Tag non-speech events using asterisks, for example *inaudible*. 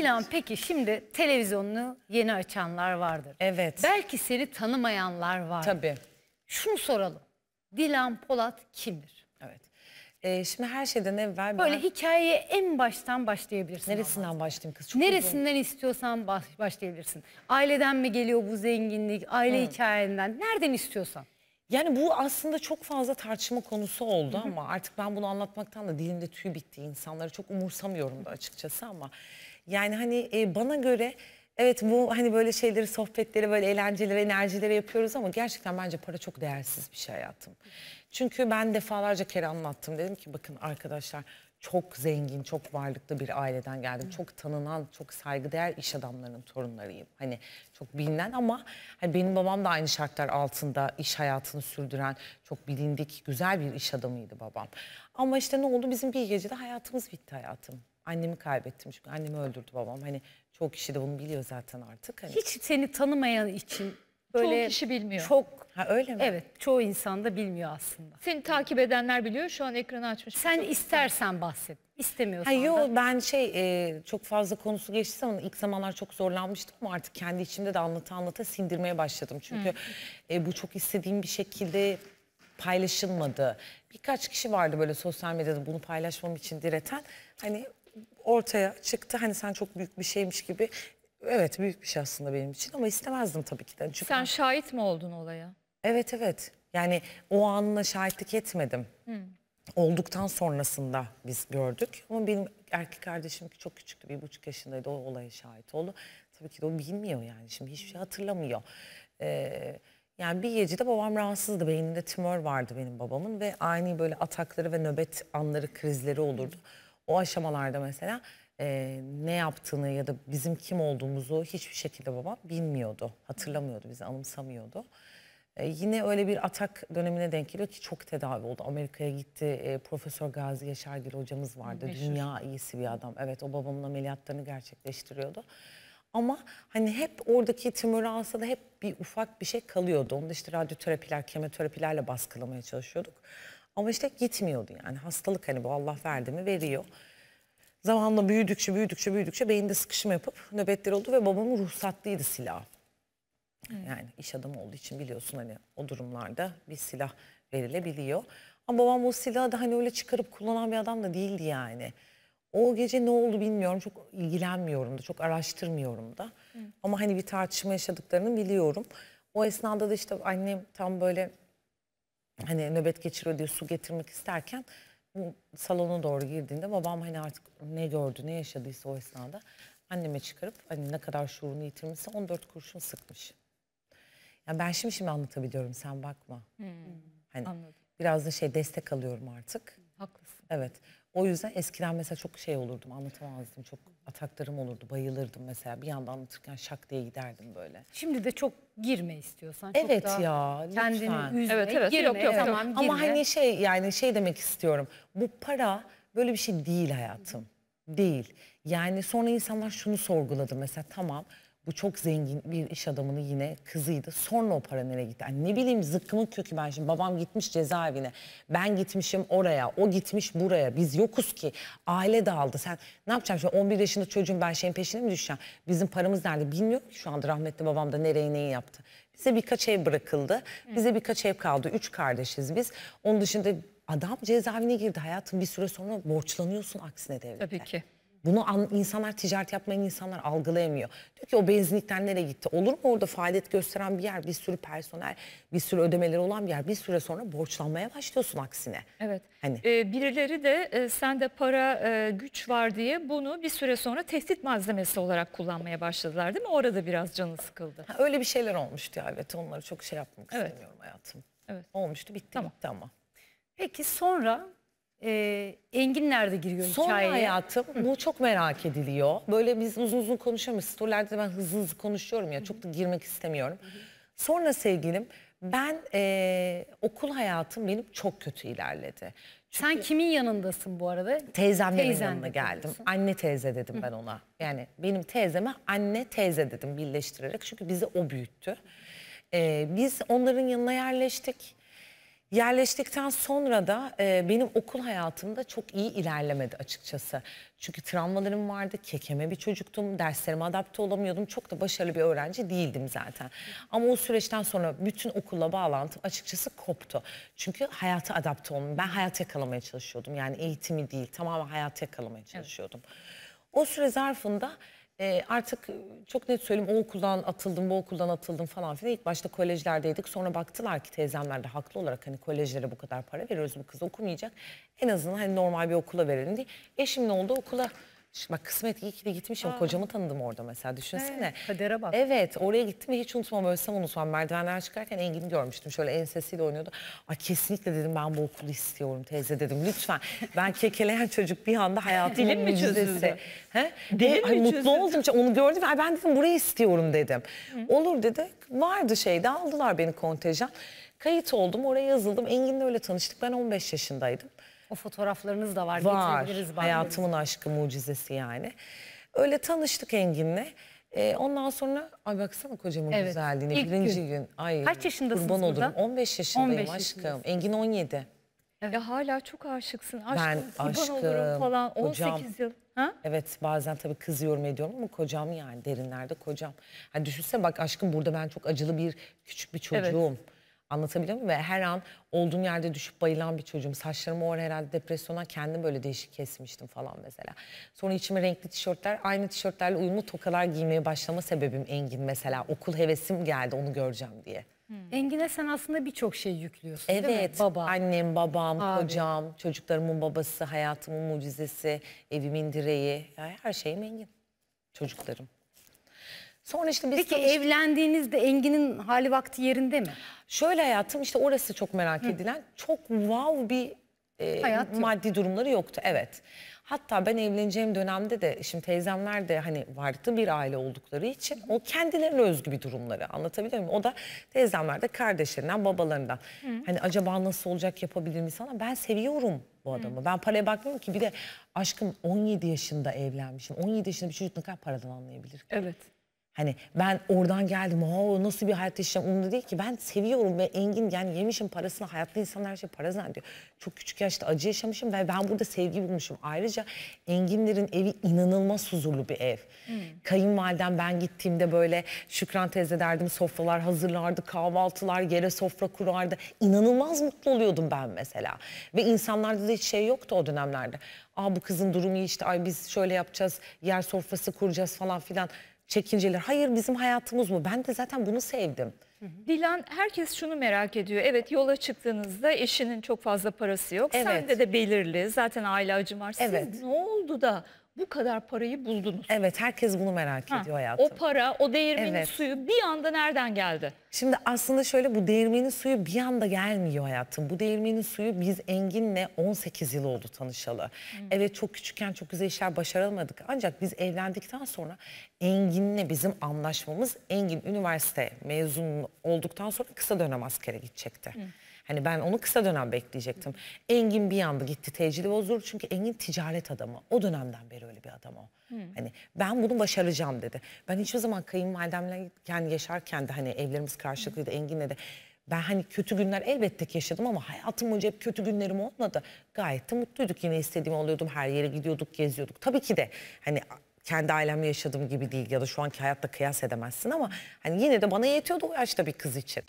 İlan peki şimdi televizyonunu yeni açanlar vardır. Evet. Belki seni tanımayanlar var. Tabii. Şunu soralım. Dilan Polat kimdir? Evet. Ee, şimdi her şeyden evvel... Böyle ben... hikayeye en baştan başlayabilirsin. Neresinden anladım. başlayayım kız? Çok Neresinden uzun. istiyorsan başlayabilirsin. Aileden mi geliyor bu zenginlik, aile Hı. hikayenden? Nereden istiyorsan. Yani bu aslında çok fazla tartışma konusu oldu Hı -hı. ama artık ben bunu anlatmaktan da dilimde tüy bitti. İnsanları çok umursamıyorum da açıkçası ama... Yani hani e, bana göre evet bu hani böyle şeyleri sohbetleri böyle eğlenceleri enerjileri yapıyoruz ama gerçekten bence para çok değersiz bir şey hayatım. Çünkü ben defalarca kere anlattım dedim ki bakın arkadaşlar çok zengin, çok varlıklı bir aileden geldim. Hı. Çok tanınan, çok saygıdeğer iş adamlarının torunlarıyım. Hani çok bilinen ama hani benim babam da aynı şartlar altında iş hayatını sürdüren çok bilindik, güzel bir iş adamıydı babam. Ama işte ne oldu? Bizim bir gecede hayatımız bitti hayatım annemi kaybettim çünkü annemi öldürdü babam. Hani çok kişi de bunu biliyor zaten artık. Hani... Hiç seni tanımayan için böyle çoğu kişi bilmiyor. Çok ha, öyle mi? Evet, çoğu insan da bilmiyor aslında. Seni takip edenler biliyor. Şu an ekranı açmış. Sen çok istersen güzel. bahset. İstemiyorsan ha, yo, da. ben şey e, çok fazla konusu geçti ama ilk zamanlar çok zorlanmıştım ama artık kendi içimde de anlata anlata sindirmeye başladım. Çünkü e, bu çok istediğim bir şekilde paylaşılmadı. Birkaç kişi vardı böyle sosyal medyada bunu paylaşmam için direten. Hani ortaya çıktı. Hani sen çok büyük bir şeymiş gibi. Evet büyük bir şey aslında benim için ama istemezdim tabii ki de. Çünkü... Sen şahit mi oldun olaya? Evet evet. Yani o anına şahitlik etmedim. Hı. Hmm. Olduktan sonrasında biz gördük. Ama benim erkek kardeşim ki çok küçüktü. Bir buçuk yaşındaydı o olaya şahit oldu. Tabii ki de o bilmiyor yani. Şimdi hiçbir şey hatırlamıyor. Ee, yani bir gecede babam rahatsızdı. Beyninde tümör vardı benim babamın ve aynı böyle atakları ve nöbet anları, krizleri olurdu. Hı. Hmm. O aşamalarda mesela e, ne yaptığını ya da bizim kim olduğumuzu hiçbir şekilde babam bilmiyordu. Hatırlamıyordu bizi, anımsamıyordu. E, yine öyle bir atak dönemine denk geliyor ki çok tedavi oldu. Amerika'ya gitti. E, Profesör Gazi Yaşargil hocamız vardı. Meşhur. Dünya iyisi bir adam. Evet o babamın ameliyatlarını gerçekleştiriyordu. Ama hani hep oradaki tümörü alsa da hep bir ufak bir şey kalıyordu. Onu da işte radyoterapiler, kemoterapilerle baskılamaya çalışıyorduk. Ama işte gitmiyordu yani hastalık hani bu Allah verdi mi veriyor. Zamanla büyüdükçe büyüdükçe büyüdükçe beyinde sıkışım yapıp nöbetler oldu ve babamın ruhsatlıydı silah. Evet. Yani iş adamı olduğu için biliyorsun hani o durumlarda bir silah verilebiliyor. Ama babam o silahı da hani öyle çıkarıp kullanan bir adam da değildi yani. O gece ne oldu bilmiyorum. Çok ilgilenmiyorum da, çok araştırmıyorum da. Hı. Ama hani bir tartışma yaşadıklarını biliyorum. O esnada da işte annem tam böyle hani nöbet geçiriyor diye su getirmek isterken bu salona doğru girdiğinde babam hani artık ne gördü ne yaşadıysa o esnada anneme çıkarıp hani ne kadar şuurunu yitirmişse 14 kurşun sıkmış. Yani ben şimdi şimdi anlatabiliyorum sen bakma. Hmm. Hani Anladım. biraz da şey destek alıyorum artık. Haklısın. Evet. O yüzden eskiden mesela çok şey olurdum anlatamazdım. Çok ataklarım olurdu bayılırdım mesela bir yandan anlatırken şak diye giderdim böyle. Şimdi de çok girme istiyorsan. evet daha ya lütfen. üzme, evet, evet. girme. Yok, yok, tamam, girme. Ama hani şey yani şey demek istiyorum. Bu para böyle bir şey değil hayatım. Değil. Yani sonra insanlar şunu sorguladı mesela tamam bu çok zengin bir iş adamının yine kızıydı. Sonra o para nereye gitti? Yani ne bileyim zıkkımın kökü ben şimdi babam gitmiş cezaevine. Ben gitmişim oraya, o gitmiş buraya. Biz yokuz ki. Aile dağıldı. Sen ne yapacağım? şimdi 11 yaşında çocuğum ben şeyin peşine mi düşeceğim? Bizim paramız nerede bilmiyorum ki şu anda rahmetli babam da nereye neyi yaptı. Bize birkaç ev bırakıldı. Bize birkaç ev kaldı. Üç kardeşiz biz. Onun dışında adam cezaevine girdi. Hayatım bir süre sonra borçlanıyorsun aksine devlete. Tabii ki. Bunu an, insanlar ticaret yapmayan insanlar algılayamıyor. Diyor ki o benzinlikten nereye gitti? Olur mu orada faaliyet gösteren bir yer, bir sürü personel, bir sürü ödemeleri olan bir yer. Bir süre sonra borçlanmaya başlıyorsun aksine. Evet. Hani ee, birileri de e, sende para e, güç var diye bunu bir süre sonra tehdit malzemesi olarak kullanmaya başladılar değil mi? Orada biraz canı sıkıldı. Ha, öyle bir şeyler olmuştu evet. Onları çok şey yapmak evet. istemiyorum hayatım. Evet. Olmuştu bitti tamam. bitti ama. Peki sonra e, ee, Enginler de giriyor Son hikayeye. hayatım bu çok merak ediliyor. Böyle biz uzun uzun konuşuyoruz. Storylerde ben hızlı hızlı konuşuyorum ya çok da girmek istemiyorum. Sonra sevgilim ben e, okul hayatım benim çok kötü ilerledi. Çünkü Sen kimin yanındasın bu arada? Teyzemlerin Teyzen yanına geldim. Diyorsun. Anne teyze dedim ben ona. Yani benim teyzeme anne teyze dedim birleştirerek. Çünkü bizi o büyüttü. E, biz onların yanına yerleştik. Yerleştikten sonra da e, benim okul hayatımda çok iyi ilerlemedi açıkçası. Çünkü travmalarım vardı, kekeme bir çocuktum, derslerime adapte olamıyordum. Çok da başarılı bir öğrenci değildim zaten. Ama o süreçten sonra bütün okulla bağlantım açıkçası koptu. Çünkü hayata adapte olmam. Ben hayat yakalamaya çalışıyordum. Yani eğitimi değil, tamamen hayat yakalamaya çalışıyordum. Evet. O süre zarfında e, artık ıı, çok net söyleyeyim o okuldan atıldım, bu okuldan atıldım falan filan. İlk başta kolejlerdeydik. Sonra baktılar ki teyzemler de haklı olarak hani kolejlere bu kadar para veriyoruz bu kız okumayacak. En azından hani normal bir okula verelim diye. Eşim ne oldu? Okula Şimdi bak kısmet iyi ki de gitmişim. Aa. Kocamı tanıdım orada mesela düşünsene. Evet, kadere bak. Evet oraya gittim ve hiç unutmam ölsem unutmam. Merdivenler çıkarken Engin'i görmüştüm. Şöyle ensesiyle oynuyordu. Ay kesinlikle dedim ben bu okulu istiyorum teyze dedim. Lütfen ben kekeleyen *laughs* çocuk bir anda hayatımın mi mucizesi. He? Dilim ve, mi ay, mutlu oldum. Onu gördüm. Ay, ben dedim burayı istiyorum dedim. Hı. Olur dedi. Vardı şeyde aldılar beni kontenjan. Kayıt oldum oraya yazıldım. Engin'le öyle tanıştık. Ben 15 yaşındaydım. O fotoğraflarınız da var. Var. Hayatımın aşkı mucizesi yani. Öyle tanıştık Engin'le. Ee, ondan sonra ay baksana kocamın Evet, güzelliğine ilk birinci gün. gün. Ay Kaç yaşındasınız kurban olurum. 15 yaşındayım 15 aşkım. Engin 17. Ya hala çok aşıksın. Aşkım, kurban aşkım, olurum falan. kocam. 18 yıl. Ha? Evet bazen tabii kızıyorum ediyorum ama kocam yani derinlerde kocam. Hani düşünsene bak aşkım burada ben çok acılı bir küçük bir çocuğum. Anlatabiliyor muyum? Ve her an olduğum yerde düşüp bayılan bir çocuğum. Saçlarımı orada herhalde depresyona kendim böyle değişik kesmiştim falan mesela. Sonra içime renkli tişörtler, aynı tişörtlerle uyumlu tokalar giymeye başlama sebebim Engin mesela. Okul hevesim geldi onu göreceğim diye. Hmm. Engin'e sen aslında birçok şey yüklüyorsun evet, değil mi? Baba. Annem, babam, Abi. kocam, çocuklarımın babası, hayatımın mucizesi, evimin direği. Yani her şeyim Engin. Çocuklarım. Sonra işte biz Peki tanış... evlendiğinizde Engin'in hali vakti yerinde mi? Şöyle hayatım işte orası çok merak Hı. edilen. Çok wow bir e, Hayat maddi yok. durumları yoktu. Evet. Hatta ben evleneceğim dönemde de şimdi teyzemler de hani vardı bir aile oldukları için o kendilerine özgü bir durumları anlatabiliyor muyum? O da teyzemler de kardeşlerinden babalarından. Hı. Hani acaba nasıl olacak yapabilir mi sana? Ben seviyorum bu adamı. Hı. Ben paraya bakmıyorum ki bir de aşkım 17 yaşında evlenmişim. 17 yaşında bir çocuk ne kadar paradan anlayabilir? Evet. Hani ben oradan geldim. o nasıl bir hayat yaşayacağım da değil ki. Ben seviyorum ve Engin yani yemişim parasını. Hayatta insanlar her şey para zannediyor. Çok küçük yaşta acı yaşamışım ve ben burada sevgi bulmuşum. Ayrıca Enginlerin evi inanılmaz huzurlu bir ev. Hmm. Kayınvaliden ben gittiğimde böyle Şükran teyze derdim sofralar hazırlardı. Kahvaltılar yere sofra kurardı. İnanılmaz mutlu oluyordum ben mesela. Ve insanlarda da hiç şey yoktu o dönemlerde. Aa bu kızın durumu iyi işte ay biz şöyle yapacağız. Yer sofrası kuracağız falan filan çekinceler. Hayır bizim hayatımız mı? Ben de zaten bunu sevdim. Dilan herkes şunu merak ediyor. Evet yola çıktığınızda eşinin çok fazla parası yok. Evet. Sende de belirli. Zaten aile acım acımarsız. Evet. Ne oldu da bu kadar parayı buldunuz. Evet herkes bunu merak ha, ediyor hayatım. O para, o değirmenin evet. suyu bir anda nereden geldi? Şimdi aslında şöyle bu değirmenin suyu bir anda gelmiyor hayatım. Bu değirmenin suyu biz Engin'le 18 yıl oldu tanışalı. Hmm. Evet çok küçükken çok güzel işler başaramadık. Ancak biz evlendikten sonra Engin'le bizim anlaşmamız Engin üniversite mezun olduktan sonra kısa dönem askere gidecekti. Hmm. Hani ben onu kısa dönem bekleyecektim. Engin bir anda gitti tecili bozuldu. Çünkü Engin ticaret adamı. O dönemden beri öyle bir adam o. Hı. Hmm. Hani ben bunu başaracağım dedi. Ben hiçbir zaman kayınvalidemle yani yaşarken de hani evlerimiz karşılıklıydı Engin'le de. Ben hani kötü günler elbette ki yaşadım ama hayatım boyunca hep kötü günlerim olmadı. Gayet de mutluyduk yine istediğim oluyordum. Her yere gidiyorduk, geziyorduk. Tabii ki de hani kendi ailemle yaşadığım gibi değil ya da şu anki hayatta kıyas edemezsin ama hani yine de bana yetiyordu o yaşta bir kız için.